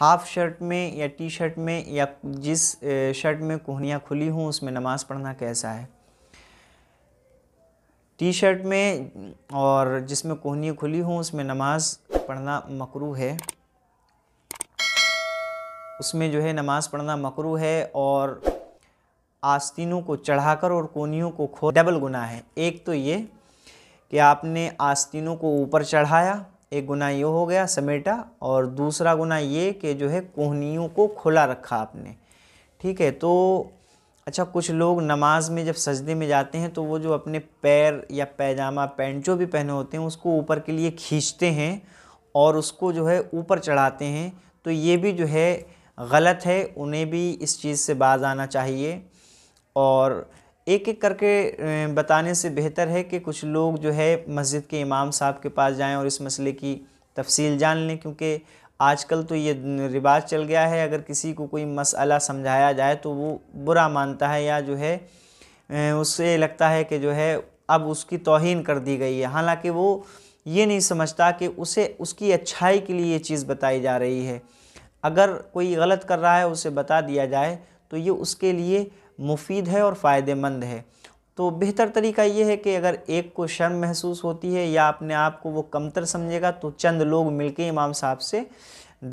half shirt में या T shirt में या जिस शर्ट में कोहनियाँ खुली हों उसमें नमाज़ पढ़ना कैसा है टी शर्ट में और जिसमें कोहनियाँ खुली हों उसमें नमाज़ पढ़ना मकरू है उसमें जो है नमाज़ पढ़ना मकरू है और आस्तीनों को चढ़ाकर और कोहनियों को खो डबल गुना है एक तो ये कि आपने आस्तीनों को ऊपर चढ़ाया एक गुना ये हो गया समेटा और दूसरा गुना ये कि जो है कोहनियों को खुला रखा आपने ठीक है तो अच्छा कुछ लोग नमाज में जब सजदे में जाते हैं तो वो जो अपने पैर या पैजामा पैंट जो भी पहने होते हैं उसको ऊपर के लिए खींचते हैं और उसको जो है ऊपर चढ़ाते हैं तो ये भी जो है गलत है उन्हें भी इस चीज़ से बाज आना चाहिए और एक एक करके बताने से बेहतर है कि कुछ लोग जो है मस्जिद के इमाम साहब के पास जाएं और इस मसले की तफसील जान लें क्योंकि आजकल तो ये रिवाज चल गया है अगर किसी को कोई मसला समझाया जाए तो वो बुरा मानता है या जो है उससे लगता है कि जो है अब उसकी तोहन कर दी गई है हालांकि वो ये नहीं समझता कि उसे उसकी अच्छाई के लिए ये चीज़ बताई जा रही है अगर कोई गलत कर रहा है उसे बता दिया जाए तो ये उसके लिए मुफीद है और फ़ायदेमंद है तो बेहतर तरीका ये है कि अगर एक को शर्म महसूस होती है या अपने आप को वो कमतर समझेगा तो चंद लोग मिलके इमाम साहब से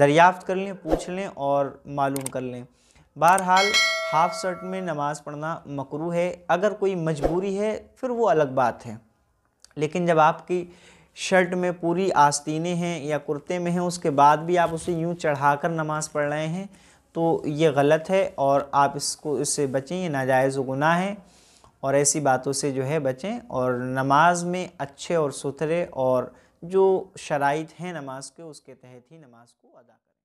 दरियाफ्त कर लें पूछ लें और मालूम कर लें बहरहाल हाफ शर्ट में नमाज़ पढ़ना मकरू है अगर कोई मजबूरी है फिर वो अलग बात है लेकिन जब आपकी शर्ट में पूरी आस्तीनें हैं या कुर्ते में हैं उसके बाद भी आप उसे यूँ चढ़ाकर नमाज़ पढ़ रहे हैं तो ये गलत है और आप इसको इससे बचें ये नाजायज़ गुनाह है और ऐसी बातों से जो है बचें और नमाज में अच्छे और सुथरे और जो शराइत हैं नमाज के उसके तहत ही नमाज को अदा करें